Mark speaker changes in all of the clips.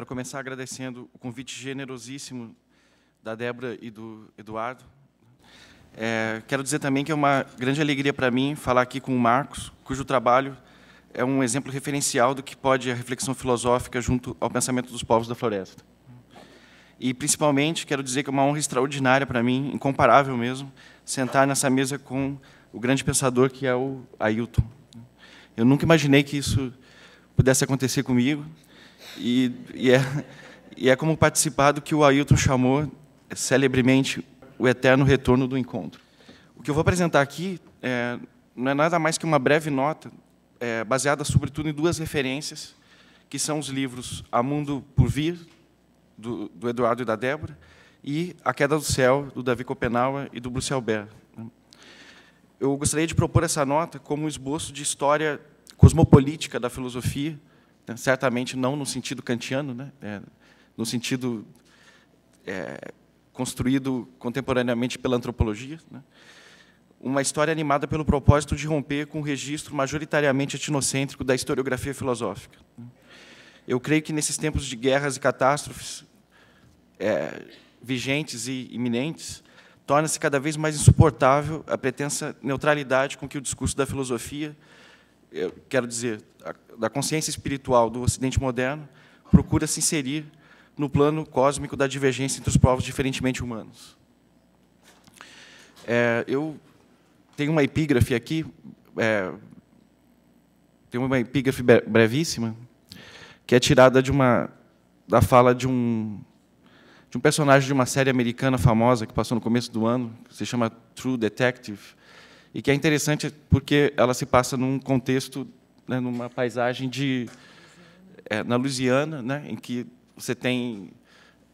Speaker 1: Quero começar agradecendo o convite generosíssimo da Débora e do Eduardo. É, quero dizer também que é uma grande alegria para mim falar aqui com o Marcos, cujo trabalho é um exemplo referencial do que pode a reflexão filosófica junto ao pensamento dos povos da floresta. E, principalmente, quero dizer que é uma honra extraordinária para mim, incomparável mesmo, sentar nessa mesa com o grande pensador que é o Ailton. Eu nunca imaginei que isso pudesse acontecer comigo, e, e, é, e é como participar do que o Ailton chamou celebremente o eterno retorno do encontro. O que eu vou apresentar aqui é, não é nada mais que uma breve nota, é, baseada sobretudo em duas referências, que são os livros A Mundo por Vir, do, do Eduardo e da Débora, e A Queda do Céu, do Davi Copenauer e do Bruce Albert. Eu gostaria de propor essa nota como um esboço de história cosmopolítica da filosofia, certamente não no sentido kantiano, né? É, no sentido é, construído contemporaneamente pela antropologia, né? uma história animada pelo propósito de romper com o registro majoritariamente etnocêntrico da historiografia filosófica. Né? Eu creio que nesses tempos de guerras e catástrofes é, vigentes e iminentes, torna-se cada vez mais insuportável a pretensa neutralidade com que o discurso da filosofia eu quero dizer, da consciência espiritual do Ocidente moderno, procura se inserir no plano cósmico da divergência entre os povos diferentemente humanos. É, eu tenho uma epígrafe aqui, é, tem uma epígrafe brevíssima, que é tirada de uma da fala de um de um personagem de uma série americana famosa que passou no começo do ano, que se chama True Detective, e que é interessante porque ela se passa num contexto, né, numa paisagem de é, na Louisiana, né, em que você tem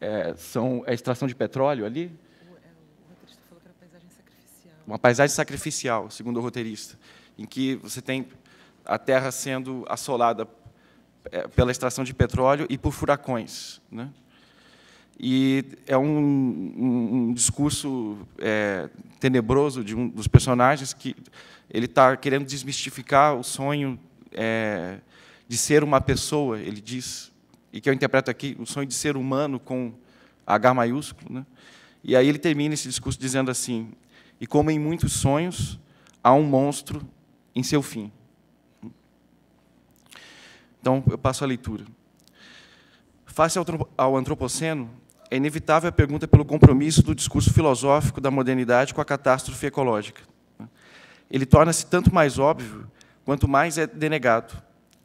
Speaker 1: é, são é a extração de petróleo ali. O, é, roteirista falou que era paisagem sacrificial. Uma paisagem sacrificial, segundo o roteirista, em que você tem a terra sendo assolada é, pela extração de petróleo e por furacões, né? E é um, um discurso é, tenebroso de um dos personagens que ele está querendo desmistificar o sonho é, de ser uma pessoa, ele diz, e que eu interpreto aqui, o sonho de ser humano com H maiúsculo. Né? E aí ele termina esse discurso dizendo assim: E como em muitos sonhos, há um monstro em seu fim. Então, eu passo a leitura. Face ao antropoceno, é inevitável a pergunta pelo compromisso do discurso filosófico da modernidade com a catástrofe ecológica. Ele torna-se tanto mais óbvio quanto mais é denegado.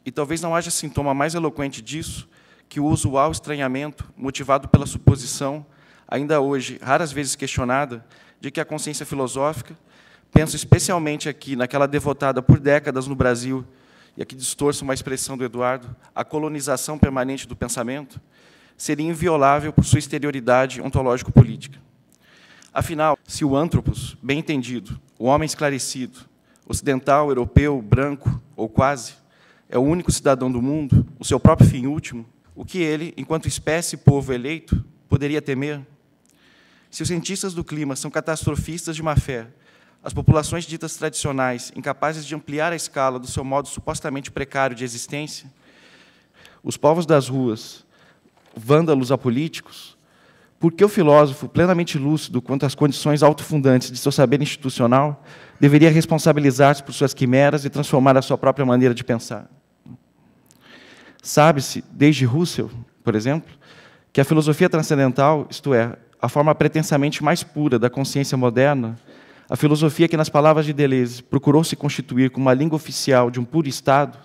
Speaker 1: E talvez não haja sintoma mais eloquente disso que o usual estranhamento, motivado pela suposição, ainda hoje raras vezes questionada, de que a consciência filosófica, penso especialmente aqui naquela devotada por décadas no Brasil, e aqui distorço uma expressão do Eduardo, a colonização permanente do pensamento, seria inviolável por sua exterioridade ontológico-política. Afinal, se o antropos, bem entendido, o homem esclarecido, ocidental, europeu, branco ou quase, é o único cidadão do mundo, o seu próprio fim último, o que ele, enquanto espécie e povo eleito, poderia temer? Se os cientistas do clima são catastrofistas de má fé, as populações ditas tradicionais, incapazes de ampliar a escala do seu modo supostamente precário de existência, os povos das ruas, vândalos apolíticos, porque o filósofo, plenamente lúcido quanto às condições autofundantes de seu saber institucional, deveria responsabilizar-se por suas quimeras e transformar a sua própria maneira de pensar. Sabe-se, desde Russell, por exemplo, que a filosofia transcendental, isto é, a forma pretensamente mais pura da consciência moderna, a filosofia que, nas palavras de Deleuze, procurou se constituir como a língua oficial de um puro Estado,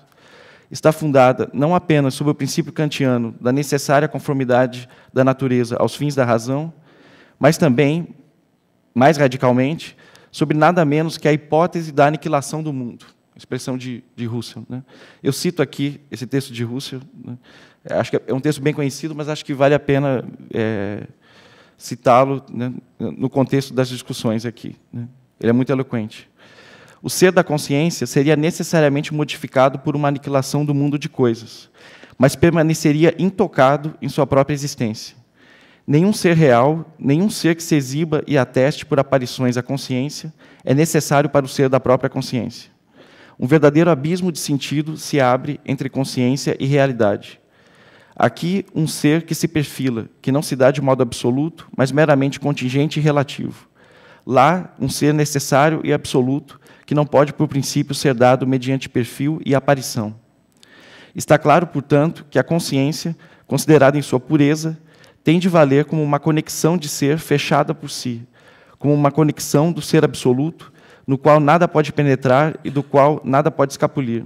Speaker 1: está fundada não apenas sobre o princípio kantiano da necessária conformidade da natureza aos fins da razão, mas também, mais radicalmente, sobre nada menos que a hipótese da aniquilação do mundo, expressão de, de Russell. Né? Eu cito aqui esse texto de Russell, né? acho que é um texto bem conhecido, mas acho que vale a pena é, citá-lo né, no contexto das discussões aqui. Né? Ele é muito eloquente o ser da consciência seria necessariamente modificado por uma aniquilação do mundo de coisas, mas permaneceria intocado em sua própria existência. Nenhum ser real, nenhum ser que se exiba e ateste por aparições à consciência é necessário para o ser da própria consciência. Um verdadeiro abismo de sentido se abre entre consciência e realidade. Aqui, um ser que se perfila, que não se dá de modo absoluto, mas meramente contingente e relativo. Lá, um ser necessário e absoluto, que não pode, por princípio, ser dado mediante perfil e aparição. Está claro, portanto, que a consciência, considerada em sua pureza, tem de valer como uma conexão de ser fechada por si, como uma conexão do ser absoluto, no qual nada pode penetrar e do qual nada pode escapulir,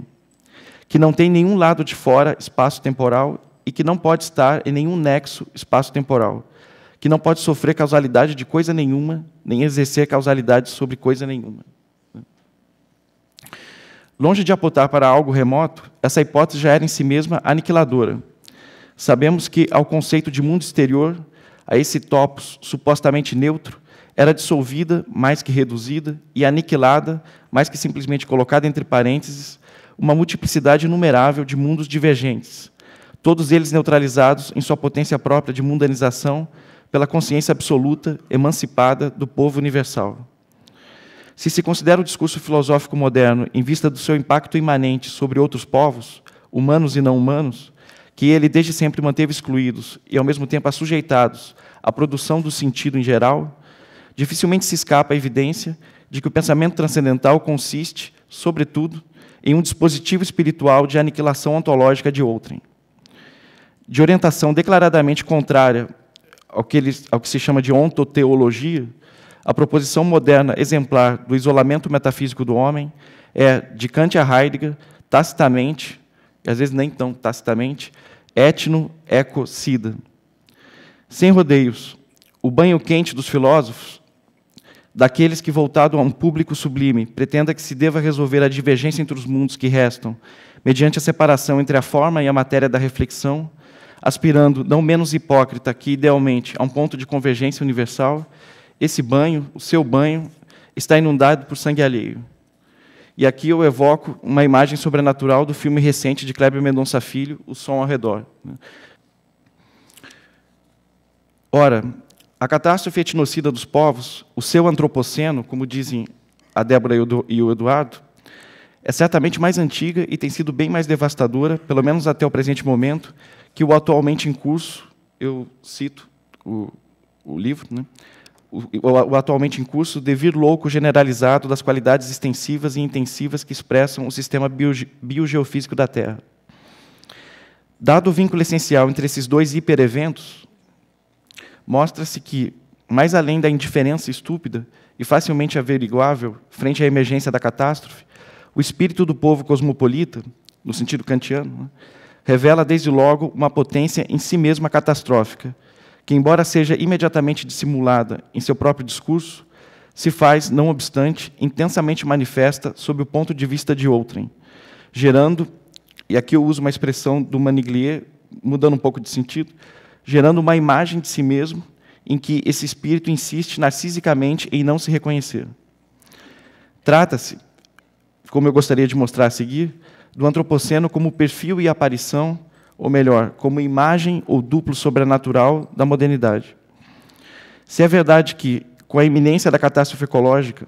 Speaker 1: que não tem nenhum lado de fora espaço-temporal e que não pode estar em nenhum nexo espaço-temporal, que não pode sofrer causalidade de coisa nenhuma, nem exercer causalidade sobre coisa nenhuma. Longe de apontar para algo remoto, essa hipótese já era em si mesma aniquiladora. Sabemos que, ao conceito de mundo exterior, a esse topos supostamente neutro, era dissolvida, mais que reduzida, e aniquilada, mais que simplesmente colocada entre parênteses, uma multiplicidade inumerável de mundos divergentes, todos eles neutralizados em sua potência própria de mundanização pela consciência absoluta, emancipada do povo universal. Se se considera o discurso filosófico moderno em vista do seu impacto imanente sobre outros povos, humanos e não humanos, que ele desde sempre manteve excluídos e ao mesmo tempo assujeitados à produção do sentido em geral, dificilmente se escapa a evidência de que o pensamento transcendental consiste, sobretudo, em um dispositivo espiritual de aniquilação ontológica de outrem, de orientação declaradamente contrária ao que, ele, ao que se chama de ontoteologia, a proposição moderna exemplar do isolamento metafísico do homem é, de Kant a Heidegger, tacitamente, e às vezes nem tão tacitamente, etno-ecocida. Sem rodeios, o banho quente dos filósofos, daqueles que, voltado a um público sublime, pretenda que se deva resolver a divergência entre os mundos que restam, mediante a separação entre a forma e a matéria da reflexão, aspirando, não menos hipócrita que idealmente, a um ponto de convergência universal, esse banho, o seu banho, está inundado por sangue alheio. E aqui eu evoco uma imagem sobrenatural do filme recente de Kleber Mendonça Filho, O Som ao Redor. Né? Ora, a catástrofe etnocida dos povos, o seu antropoceno, como dizem a Débora e o Eduardo, é certamente mais antiga e tem sido bem mais devastadora, pelo menos até o presente momento, que o atualmente em curso, eu cito o, o livro, né? o, o, atualmente em curso devir louco generalizado das qualidades extensivas e intensivas que expressam o sistema biogeofísico da Terra. Dado o vínculo essencial entre esses dois hipereventos, mostra-se que, mais além da indiferença estúpida e facilmente averiguável frente à emergência da catástrofe, o espírito do povo cosmopolita, no sentido kantiano, né, revela desde logo uma potência em si mesma catastrófica, que, embora seja imediatamente dissimulada em seu próprio discurso, se faz, não obstante, intensamente manifesta sob o ponto de vista de outrem, gerando, e aqui eu uso uma expressão do Maniglier, mudando um pouco de sentido, gerando uma imagem de si mesmo em que esse espírito insiste narcisicamente em não se reconhecer. Trata-se, como eu gostaria de mostrar a seguir, do antropoceno como perfil e aparição ou melhor, como imagem ou duplo sobrenatural da modernidade. Se é verdade que, com a iminência da catástrofe ecológica,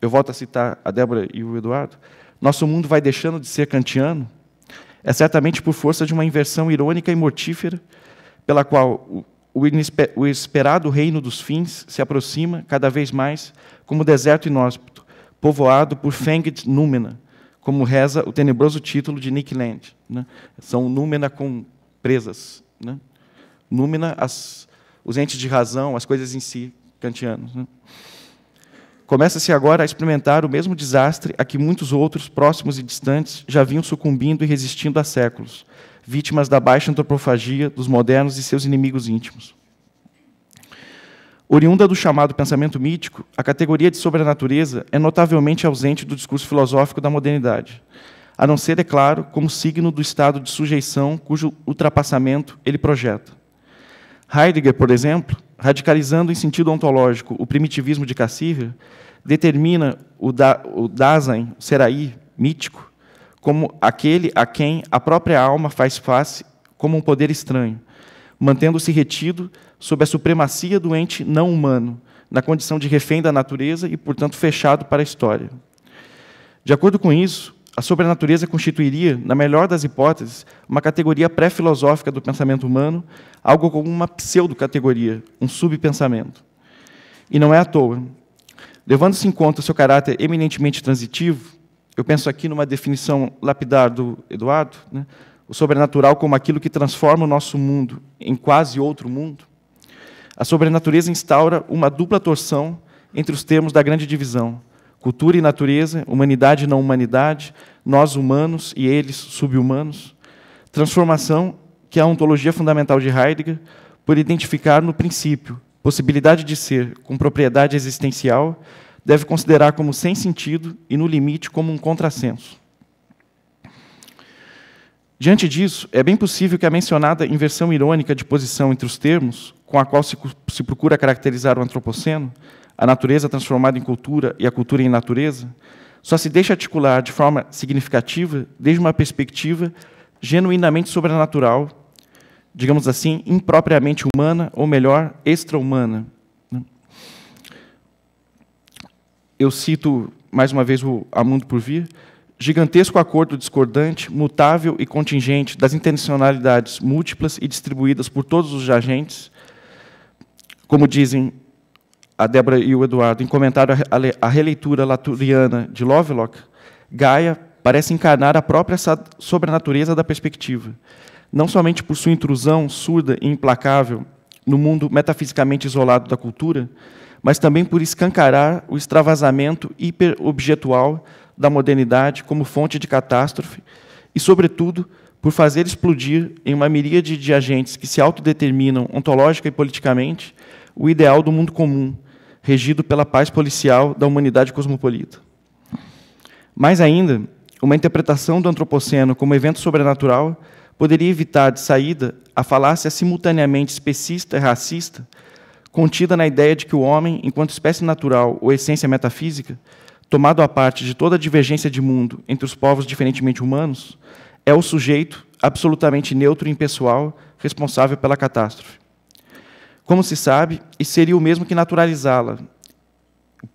Speaker 1: eu volto a citar a Débora e o Eduardo, nosso mundo vai deixando de ser kantiano, é certamente por força de uma inversão irônica e mortífera, pela qual o esperado reino dos fins se aproxima cada vez mais como deserto inóspito, povoado por fenged númena, como reza o tenebroso título de Nick Land. Né? São númena com presas. Né? Númena, as, os entes de razão, as coisas em si, kantianos. Né? Começa-se agora a experimentar o mesmo desastre a que muitos outros, próximos e distantes, já vinham sucumbindo e resistindo há séculos, vítimas da baixa antropofagia dos modernos e seus inimigos íntimos. Oriunda do chamado pensamento mítico, a categoria de sobrenatureza é notavelmente ausente do discurso filosófico da modernidade, a não ser, é claro, como signo do estado de sujeição cujo ultrapassamento ele projeta. Heidegger, por exemplo, radicalizando em sentido ontológico o primitivismo de Cassirer, determina o, da, o Dasein, o seraí, mítico, como aquele a quem a própria alma faz face como um poder estranho, mantendo-se retido sob a supremacia do ente não humano, na condição de refém da natureza e, portanto, fechado para a história. De acordo com isso, a sobrenatureza constituiria, na melhor das hipóteses, uma categoria pré-filosófica do pensamento humano, algo como uma pseudo-categoria, um subpensamento. E não é à toa. Levando-se em conta seu caráter eminentemente transitivo, eu penso aqui numa definição lapidar do Eduardo, né? o sobrenatural como aquilo que transforma o nosso mundo em quase outro mundo, a sobrenatureza instaura uma dupla torção entre os termos da grande divisão: cultura e natureza, humanidade e não humanidade, nós humanos e eles subhumanos. Transformação que é a ontologia fundamental de Heidegger por identificar no princípio possibilidade de ser com propriedade existencial, deve considerar como sem sentido e, no limite, como um contrassenso. Diante disso, é bem possível que a mencionada inversão irônica de posição entre os termos com a qual se, se procura caracterizar o antropoceno, a natureza transformada em cultura e a cultura em natureza, só se deixa articular de forma significativa desde uma perspectiva genuinamente sobrenatural, digamos assim, impropriamente humana, ou melhor, extra-humana. Né? Eu cito mais uma vez o A Mundo por Vir, gigantesco acordo discordante, mutável e contingente das intencionalidades múltiplas e distribuídas por todos os agentes, como dizem a Débora e o Eduardo, em comentário à releitura laturiana de Lovelock, Gaia parece encarnar a própria sobrenatureza da perspectiva. Não somente por sua intrusão surda e implacável no mundo metafisicamente isolado da cultura, mas também por escancarar o extravasamento hiperobjetual da modernidade como fonte de catástrofe e, sobretudo, por fazer explodir em uma miríade de agentes que se autodeterminam ontológica e politicamente o ideal do mundo comum, regido pela paz policial da humanidade cosmopolita. Mais ainda, uma interpretação do antropoceno como evento sobrenatural poderia evitar de saída a falácia simultaneamente especista e racista contida na ideia de que o homem, enquanto espécie natural ou essência metafísica, tomado à parte de toda divergência de mundo entre os povos diferentemente humanos, é o sujeito absolutamente neutro e impessoal responsável pela catástrofe como se sabe, e seria o mesmo que naturalizá-la,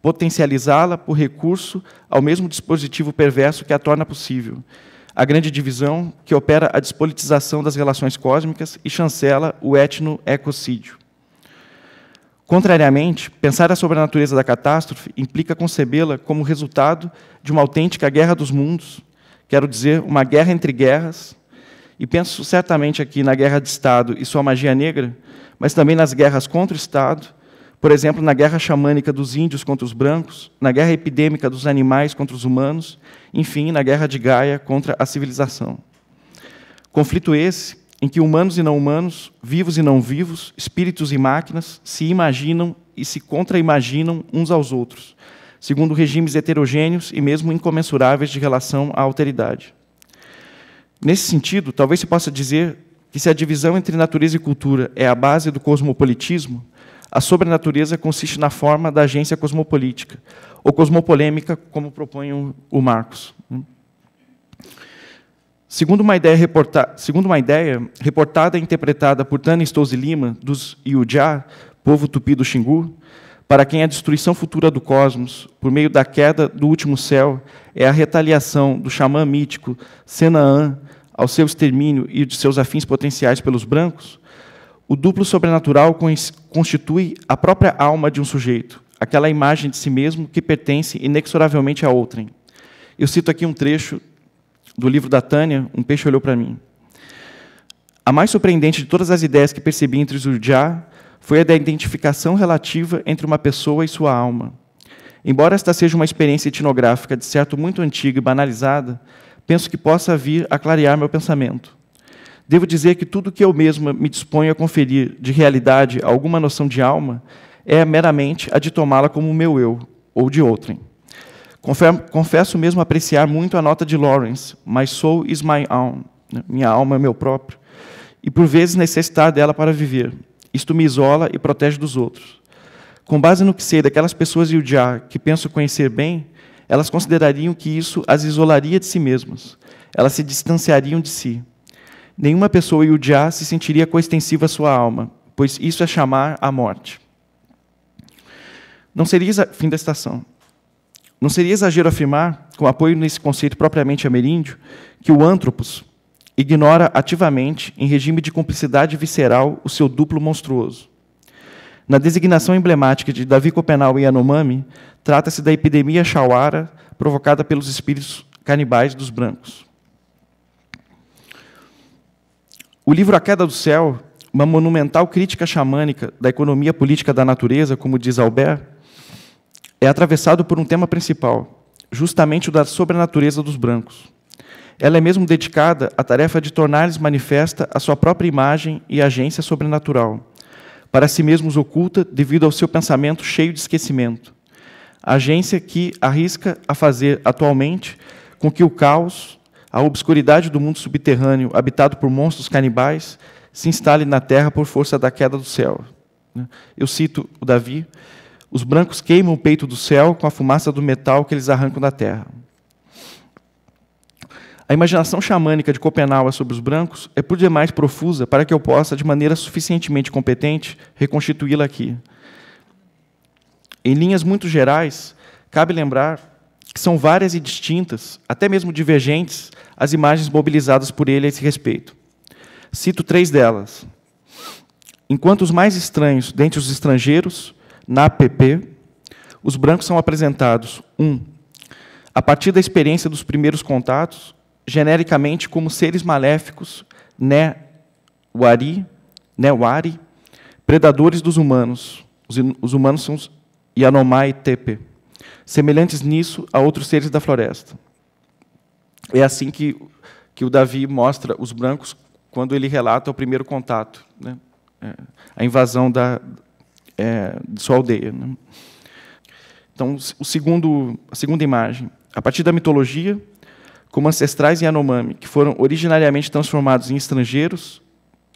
Speaker 1: potencializá-la por recurso ao mesmo dispositivo perverso que a torna possível, a grande divisão que opera a despolitização das relações cósmicas e chancela o etno-ecocídio. Contrariamente, pensar sobre a natureza da catástrofe implica concebê-la como resultado de uma autêntica guerra dos mundos, quero dizer, uma guerra entre guerras, e penso certamente aqui na guerra de Estado e sua magia negra, mas também nas guerras contra o Estado, por exemplo, na guerra xamânica dos índios contra os brancos, na guerra epidêmica dos animais contra os humanos, enfim, na guerra de Gaia contra a civilização. Conflito esse em que humanos e não humanos, vivos e não vivos, espíritos e máquinas se imaginam e se contraimaginam uns aos outros, segundo regimes heterogêneos e mesmo incomensuráveis de relação à alteridade. Nesse sentido, talvez se possa dizer que se a divisão entre natureza e cultura é a base do cosmopolitismo, a sobrenatureza consiste na forma da agência cosmopolítica, ou cosmopolêmica, como propõe o Marcos. Segundo uma ideia, reporta segundo uma ideia reportada e interpretada por Tânia Stouze Lima, dos Iujá, povo tupi do Xingu, para quem a destruição futura do cosmos, por meio da queda do último céu, é a retaliação do xamã mítico Senaã ao seu extermínio e de seus afins potenciais pelos brancos, o duplo sobrenatural constitui a própria alma de um sujeito, aquela imagem de si mesmo que pertence inexoravelmente a outrem. Eu cito aqui um trecho do livro da Tânia, Um Peixe Olhou para Mim. A mais surpreendente de todas as ideias que percebi entre os Zurdiá foi a da identificação relativa entre uma pessoa e sua alma. Embora esta seja uma experiência etnográfica de certo muito antiga e banalizada, penso que possa vir a clarear meu pensamento. Devo dizer que tudo que eu mesma me disponho a conferir de realidade a alguma noção de alma é meramente a de tomá-la como meu eu, ou de outrem. Confesso mesmo apreciar muito a nota de Lawrence, My soul is my own, né, minha alma é meu próprio, e por vezes necessitar dela para viver. Isto me isola e protege dos outros. Com base no que sei daquelas pessoas e o que penso conhecer bem, elas considerariam que isso as isolaria de si mesmas. Elas se distanciariam de si. Nenhuma pessoa Yudiá se sentiria coextensiva à sua alma, pois isso é chamar a morte. Não seria fim da estação. Não seria exagero afirmar, com apoio nesse conceito propriamente ameríndio, que o antropos ignora ativamente, em regime de cumplicidade visceral, o seu duplo monstruoso. Na designação emblemática de Davi Copenau e Yanomami, trata-se da epidemia Shawara provocada pelos espíritos canibais dos brancos. O livro A Queda do Céu, uma monumental crítica xamânica da economia política da natureza, como diz Albert, é atravessado por um tema principal, justamente o da sobrenatureza dos brancos. Ela é mesmo dedicada à tarefa de tornar-lhes manifesta a sua própria imagem e agência sobrenatural para si mesmos oculta devido ao seu pensamento cheio de esquecimento. A agência que arrisca a fazer atualmente com que o caos, a obscuridade do mundo subterrâneo habitado por monstros canibais, se instale na terra por força da queda do céu. Eu cito o Davi: os brancos queimam o peito do céu com a fumaça do metal que eles arrancam da terra. A imaginação xamânica de Copenhague sobre os brancos é por demais profusa para que eu possa, de maneira suficientemente competente, reconstituí-la aqui. Em linhas muito gerais, cabe lembrar que são várias e distintas, até mesmo divergentes, as imagens mobilizadas por ele a esse respeito. Cito três delas. Enquanto os mais estranhos dentre os estrangeiros, na APP, os brancos são apresentados, um, a partir da experiência dos primeiros contatos, genericamente como seres maléficos, né, wari, né, wari, predadores dos humanos. Os, os humanos são os Yanomai Tepe, semelhantes nisso a outros seres da floresta. É assim que, que o Davi mostra os brancos quando ele relata o primeiro contato, né, é, a invasão da, é, de sua aldeia. Né. Então, o segundo, a segunda imagem. A partir da mitologia, como ancestrais Yanomami, que foram originariamente transformados em estrangeiros,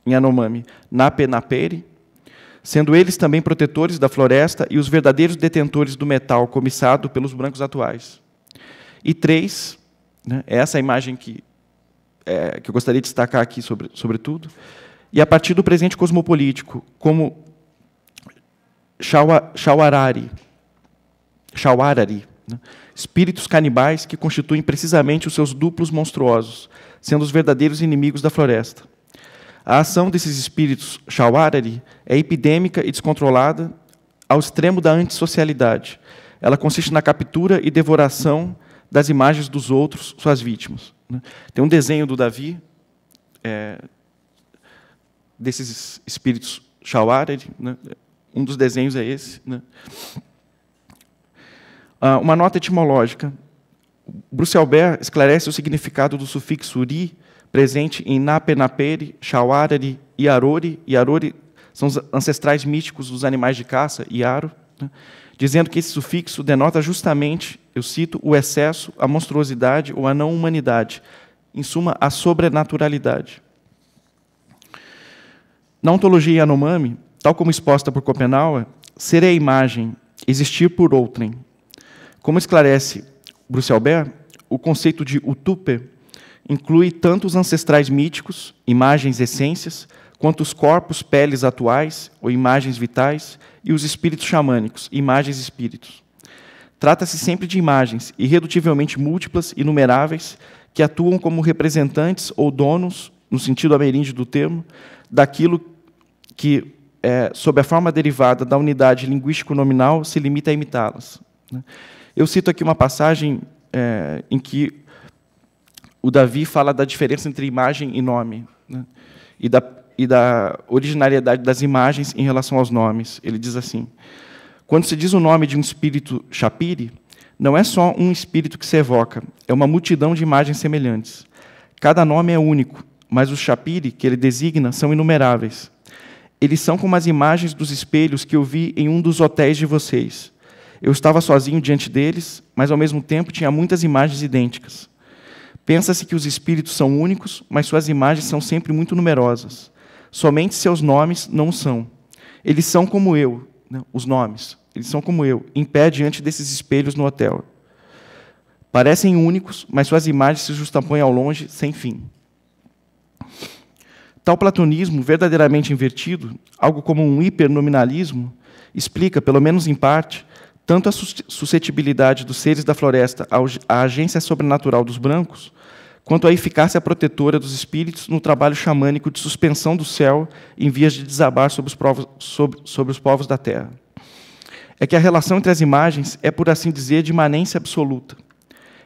Speaker 1: em Yanomami, na Penapere, sendo eles também protetores da floresta e os verdadeiros detentores do metal comissado pelos brancos atuais. E três, né, é essa é a imagem que, é, que eu gostaria de destacar aqui, sobre, sobretudo, e a partir do presente cosmopolítico, como Shawarari, Shawarari né, espíritos canibais que constituem precisamente os seus duplos monstruosos, sendo os verdadeiros inimigos da floresta. A ação desses espíritos Shawarari é epidêmica e descontrolada ao extremo da antissocialidade. Ela consiste na captura e devoração das imagens dos outros, suas vítimas. Né? Tem um desenho do Davi, é, desses espíritos Shawarari, né? um dos desenhos é esse. Né? Ah, uma nota etimológica. Bruce Albert esclarece o significado do sufixo ri, presente em napenapere, xauarari e arori. Yarori são os ancestrais míticos dos animais de caça, iaro, né? dizendo que esse sufixo denota justamente, eu cito, o excesso, a monstruosidade ou a não-humanidade, em suma, a sobrenaturalidade. Na ontologia Yanomami, tal como exposta por Schopenhauer, ser é imagem, existir por outrem, como esclarece Bruce Albert, o conceito de utupe inclui tanto os ancestrais míticos, imagens e essências, quanto os corpos, peles atuais ou imagens vitais e os espíritos xamânicos, imagens espíritos. Trata-se sempre de imagens, irredutivelmente múltiplas, inumeráveis, que atuam como representantes ou donos, no sentido ameríndio do termo, daquilo que, é, sob a forma derivada da unidade linguístico-nominal, se limita a imitá-las. Né? Eu cito aqui uma passagem é, em que o Davi fala da diferença entre imagem e nome, né? e, da, e da originariedade das imagens em relação aos nomes. Ele diz assim: Quando se diz o nome de um espírito Shapiri, não é só um espírito que se evoca, é uma multidão de imagens semelhantes. Cada nome é único, mas os Shapiri que ele designa são inumeráveis. Eles são como as imagens dos espelhos que eu vi em um dos hotéis de vocês. Eu estava sozinho diante deles, mas ao mesmo tempo tinha muitas imagens idênticas. Pensa-se que os espíritos são únicos, mas suas imagens são sempre muito numerosas. Somente seus nomes não são. Eles são como eu, né? os nomes. Eles são como eu, em pé diante desses espelhos no hotel. Parecem únicos, mas suas imagens se justapõem ao longe, sem fim. Tal platonismo verdadeiramente invertido, algo como um hipernominalismo, explica, pelo menos em parte, tanto a suscetibilidade dos seres da floresta à agência sobrenatural dos brancos, quanto a eficácia protetora dos espíritos no trabalho xamânico de suspensão do céu em vias de desabar sobre os, provos, sobre, sobre os povos da terra. É que a relação entre as imagens é, por assim dizer, de imanência absoluta.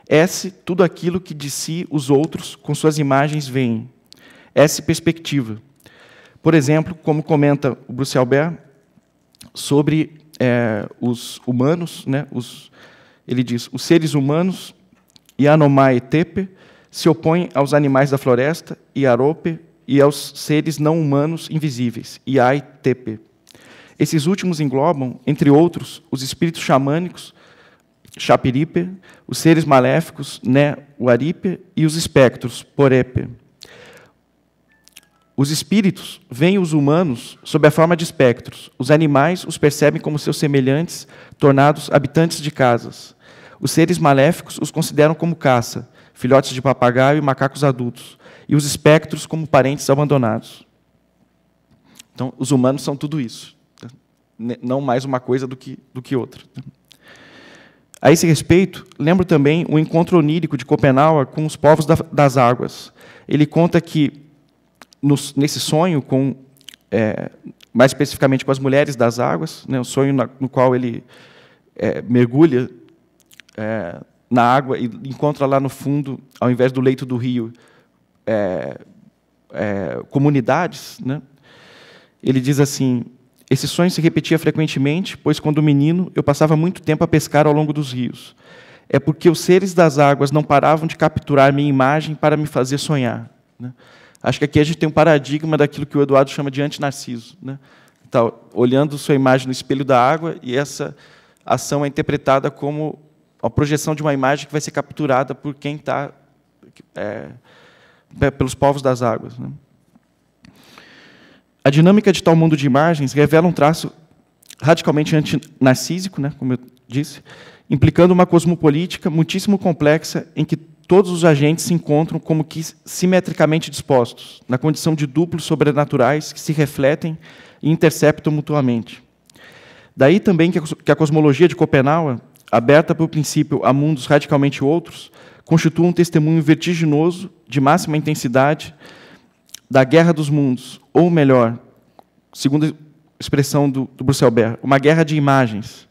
Speaker 1: S, tudo aquilo que de si os outros, com suas imagens, veem. S, perspectiva. Por exemplo, como comenta o Bruce Albert, sobre é, os humanos, né, os, ele diz, os seres humanos, Yanomai Tepe, se opõem aos animais da floresta, Iarope, e aos seres não humanos invisíveis, Iai Tepe. Esses últimos englobam, entre outros, os espíritos xamânicos, Chapiripe, os seres maléficos, Né Uaripe, e os espectros, Porepe. Os espíritos veem os humanos sob a forma de espectros. Os animais os percebem como seus semelhantes, tornados habitantes de casas. Os seres maléficos os consideram como caça, filhotes de papagaio e macacos adultos, e os espectros como parentes abandonados. Então, os humanos são tudo isso, tá? não mais uma coisa do que, do que outra. Tá? A esse respeito, lembro também o encontro onírico de Copenhague com os povos das águas. Ele conta que no, nesse sonho com é, mais especificamente com as mulheres das águas, né, um sonho na, no qual ele é, mergulha é, na água e encontra lá no fundo, ao invés do leito do rio, é, é, comunidades. Né? Ele diz assim: esse sonho se repetia frequentemente, pois quando menino eu passava muito tempo a pescar ao longo dos rios. É porque os seres das águas não paravam de capturar minha imagem para me fazer sonhar. Né? Acho que aqui a gente tem um paradigma daquilo que o Eduardo chama de antinarciso. Né? Então, olhando sua imagem no espelho da água, e essa ação é interpretada como a projeção de uma imagem que vai ser capturada por quem está é, pelos povos das águas. Né? A dinâmica de tal mundo de imagens revela um traço radicalmente antinarcísico, né, como eu disse, implicando uma cosmopolítica muitíssimo complexa em que todos os agentes se encontram como que simetricamente dispostos, na condição de duplos sobrenaturais que se refletem e interceptam mutuamente. Daí também que a cosmologia de Copenhague, aberta para o princípio a mundos radicalmente outros, constitui um testemunho vertiginoso, de máxima intensidade, da guerra dos mundos, ou melhor, segundo a expressão do, do Bruxelbert, uma guerra de imagens,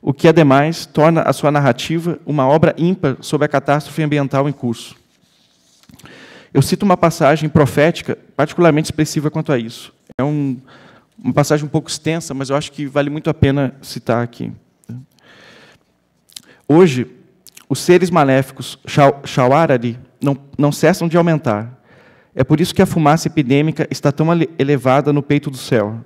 Speaker 1: o que, ademais, é torna a sua narrativa uma obra ímpar sobre a catástrofe ambiental em curso. Eu cito uma passagem profética particularmente expressiva quanto a isso. É um, uma passagem um pouco extensa, mas eu acho que vale muito a pena citar aqui. Hoje, os seres maléficos Shawarari não, não cessam de aumentar. É por isso que a fumaça epidêmica está tão elevada no peito do céu.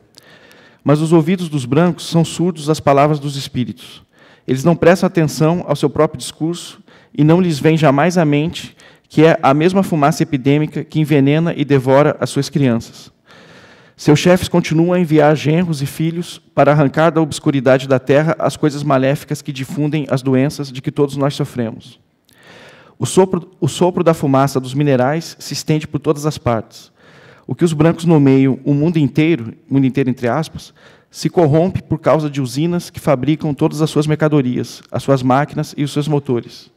Speaker 1: Mas os ouvidos dos brancos são surdos às palavras dos espíritos. Eles não prestam atenção ao seu próprio discurso e não lhes vem jamais à mente que é a mesma fumaça epidêmica que envenena e devora as suas crianças. Seus chefes continuam a enviar genros e filhos para arrancar da obscuridade da terra as coisas maléficas que difundem as doenças de que todos nós sofremos. O sopro, o sopro da fumaça dos minerais se estende por todas as partes. O que os brancos nomeiam o mundo inteiro, mundo inteiro entre aspas, se corrompe por causa de usinas que fabricam todas as suas mercadorias, as suas máquinas e os seus motores.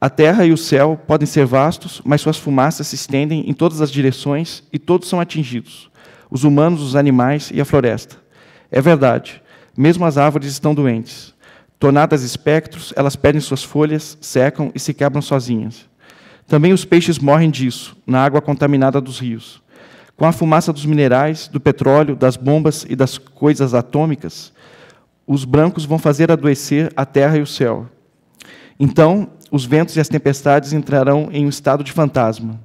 Speaker 1: A terra e o céu podem ser vastos, mas suas fumaças se estendem em todas as direções e todos são atingidos: os humanos, os animais e a floresta. É verdade, mesmo as árvores estão doentes. Tornadas espectros, elas perdem suas folhas, secam e se quebram sozinhas. Também os peixes morrem disso, na água contaminada dos rios. Com a fumaça dos minerais, do petróleo, das bombas e das coisas atômicas, os brancos vão fazer adoecer a terra e o céu. Então, os ventos e as tempestades entrarão em um estado de fantasma.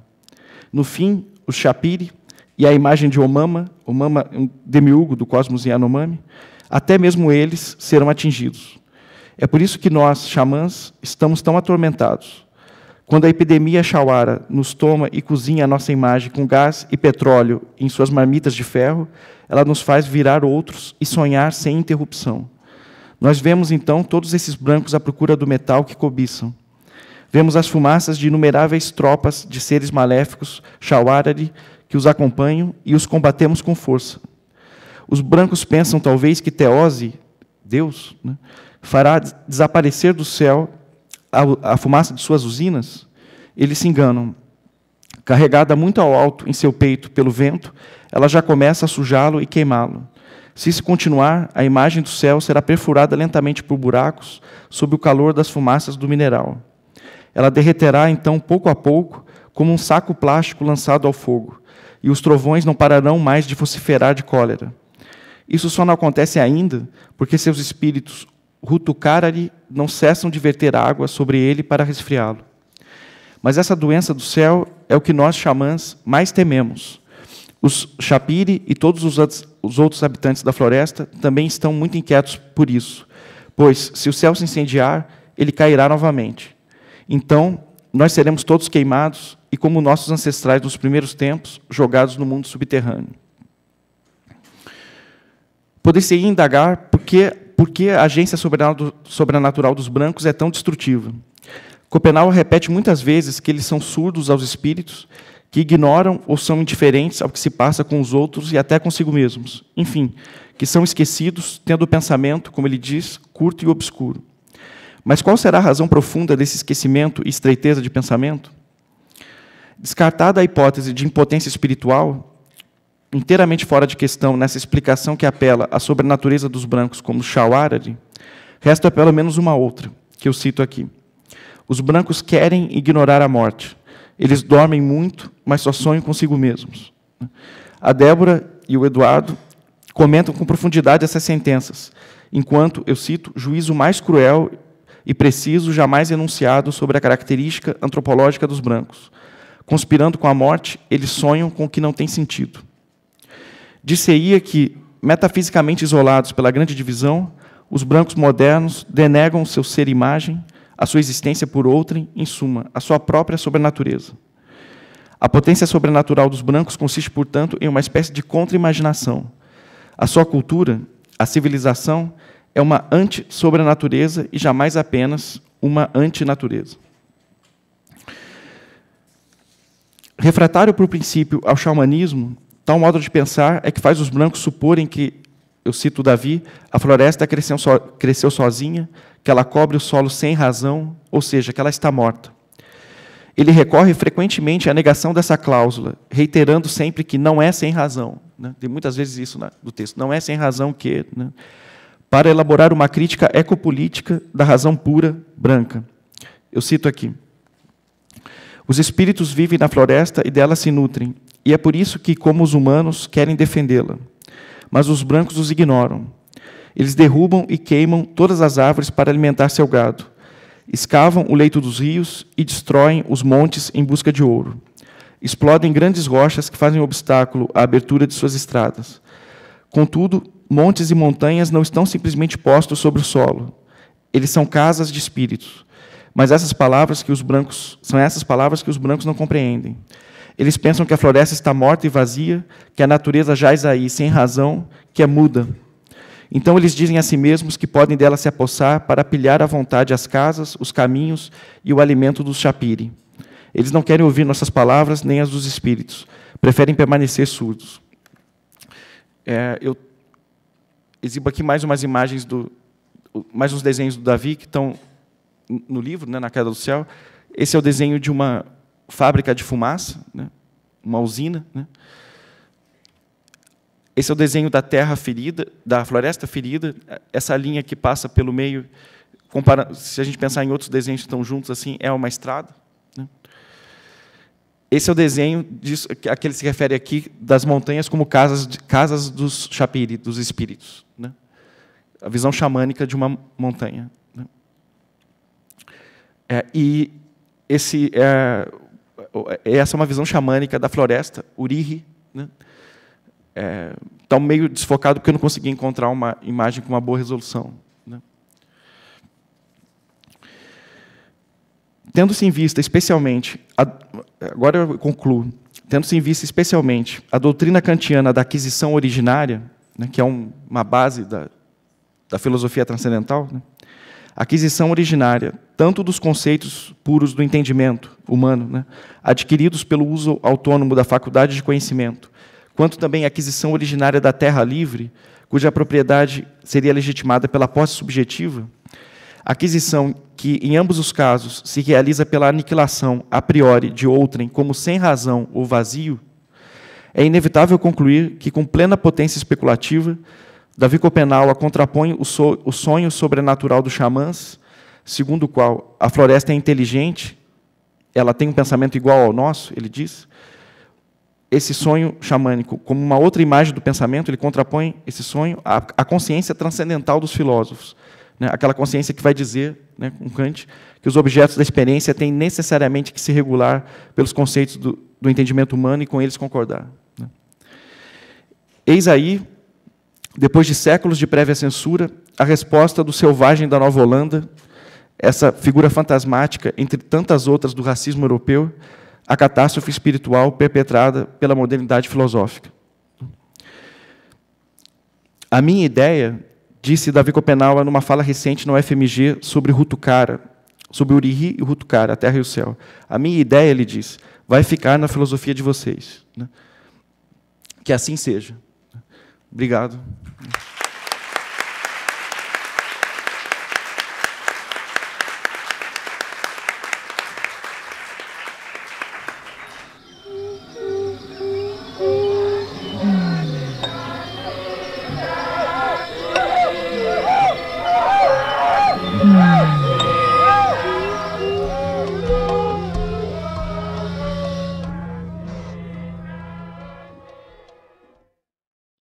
Speaker 1: No fim, o Shapiri e a imagem de Omama, Omama, um demiurgo do cosmos Yanomami, até mesmo eles serão atingidos. É por isso que nós, xamãs, estamos tão atormentados. Quando a epidemia chauara nos toma e cozinha a nossa imagem com gás e petróleo em suas marmitas de ferro, ela nos faz virar outros e sonhar sem interrupção. Nós vemos então todos esses brancos à procura do metal que cobiçam. Vemos as fumaças de inumeráveis tropas de seres maléficos, chauárari, que os acompanham e os combatemos com força. Os brancos pensam talvez que Teose, Deus, né, fará desaparecer do céu a, fumaça de suas usinas, eles se enganam. Carregada muito ao alto em seu peito pelo vento, ela já começa a sujá-lo e queimá-lo. Se isso continuar, a imagem do céu será perfurada lentamente por buracos sob o calor das fumaças do mineral. Ela derreterá então pouco a pouco, como um saco plástico lançado ao fogo, e os trovões não pararão mais de vociferar de cólera. Isso só não acontece ainda porque seus espíritos Rutukarari não cessam de verter água sobre ele para resfriá-lo. Mas essa doença do céu é o que nós xamãs mais tememos. Os Shapiri e todos os outros habitantes da floresta também estão muito inquietos por isso, pois se o céu se incendiar, ele cairá novamente. Então, nós seremos todos queimados e, como nossos ancestrais dos primeiros tempos, jogados no mundo subterrâneo. Poder-se indagar por que por que a agência sobrenatural dos brancos é tão destrutiva. Copenau repete muitas vezes que eles são surdos aos espíritos, que ignoram ou são indiferentes ao que se passa com os outros e até consigo mesmos. Enfim, que são esquecidos, tendo o pensamento, como ele diz, curto e obscuro. Mas qual será a razão profunda desse esquecimento e estreiteza de pensamento? Descartada a hipótese de impotência espiritual, inteiramente fora de questão nessa explicação que apela à sobrenatureza dos brancos como Shawarari, resta pelo menos uma outra, que eu cito aqui. Os brancos querem ignorar a morte. Eles dormem muito, mas só sonham consigo mesmos. A Débora e o Eduardo comentam com profundidade essas sentenças, enquanto, eu cito, juízo mais cruel e preciso jamais enunciado sobre a característica antropológica dos brancos. Conspirando com a morte, eles sonham com o que não tem sentido. Disse-ia é que, metafisicamente isolados pela grande divisão, os brancos modernos denegam seu ser imagem, a sua existência por outrem, em suma, a sua própria sobrenatureza. A potência sobrenatural dos brancos consiste, portanto, em uma espécie de contra-imaginação. A sua cultura, a civilização, é uma anti-sobrenatureza e jamais apenas uma antinatureza. Refratário para o princípio ao xamanismo, Tal então, modo de pensar é que faz os brancos suporem que, eu cito Davi, a floresta cresceu, so, cresceu sozinha, que ela cobre o solo sem razão, ou seja, que ela está morta. Ele recorre frequentemente à negação dessa cláusula, reiterando sempre que não é sem razão. Né? Tem muitas vezes isso no texto, não é sem razão que. Né? Para elaborar uma crítica ecopolítica da razão pura branca. Eu cito aqui. Os espíritos vivem na floresta e dela se nutrem e é por isso que, como os humanos, querem defendê-la. Mas os brancos os ignoram. Eles derrubam e queimam todas as árvores para alimentar seu gado, escavam o leito dos rios e destroem os montes em busca de ouro. Explodem grandes rochas que fazem obstáculo à abertura de suas estradas. Contudo, montes e montanhas não estão simplesmente postos sobre o solo. Eles são casas de espíritos. Mas essas palavras que os brancos são essas palavras que os brancos não compreendem. Eles pensam que a floresta está morta e vazia, que a natureza jaz aí, sem razão, que é muda. Então eles dizem a si mesmos que podem dela se apossar para pilhar à vontade as casas, os caminhos e o alimento dos chapiri. Eles não querem ouvir nossas palavras nem as dos espíritos, preferem permanecer surdos. É, eu exibo aqui mais umas imagens do, mais uns desenhos do Davi que estão no livro, né, na Queda do Céu. Esse é o desenho de uma fábrica de fumaça, né? uma usina. Né? Esse é o desenho da terra ferida, da floresta ferida, essa linha que passa pelo meio, compara se a gente pensar em outros desenhos que estão juntos assim, é uma estrada. Né? Esse é o desenho disso, a que ele se refere aqui das montanhas como casas, casas dos chapiri, dos espíritos. Né? A visão xamânica de uma montanha. Né? É, e esse é, é, essa é uma visão xamânica da floresta, Urihi. Né? É, tá meio desfocado porque eu não consegui encontrar uma imagem com uma boa resolução. Né? Tendo-se em vista, especialmente, a, agora eu concluo, tendo-se em vista, especialmente, a doutrina kantiana da aquisição originária, né, que é um, uma base da, da filosofia transcendental, né? aquisição originária tanto dos conceitos puros do entendimento humano, né, adquiridos pelo uso autônomo da faculdade de conhecimento, quanto também a aquisição originária da terra livre, cuja propriedade seria legitimada pela posse subjetiva, aquisição que, em ambos os casos, se realiza pela aniquilação a priori de outrem como sem razão ou vazio, é inevitável concluir que, com plena potência especulativa, Davi Copenau a contrapõe o sonho sobrenatural dos xamãs segundo o qual a floresta é inteligente, ela tem um pensamento igual ao nosso, ele diz. Esse sonho xamânico, como uma outra imagem do pensamento, ele contrapõe esse sonho à, à consciência transcendental dos filósofos, né? aquela consciência que vai dizer, né, com Kant, que os objetos da experiência têm necessariamente que se regular pelos conceitos do, do entendimento humano e com eles concordar. Né? Eis aí, depois de séculos de prévia censura, a resposta do selvagem da Nova Holanda essa figura fantasmática, entre tantas outras, do racismo europeu, a catástrofe espiritual perpetrada pela modernidade filosófica. A minha ideia, disse Davi Kopenhauer numa fala recente no FMG sobre Rutucara, sobre Urihi e Rutucara, a terra e o céu. A minha ideia, ele diz, vai ficar na filosofia de vocês. Né? Que assim seja. Obrigado.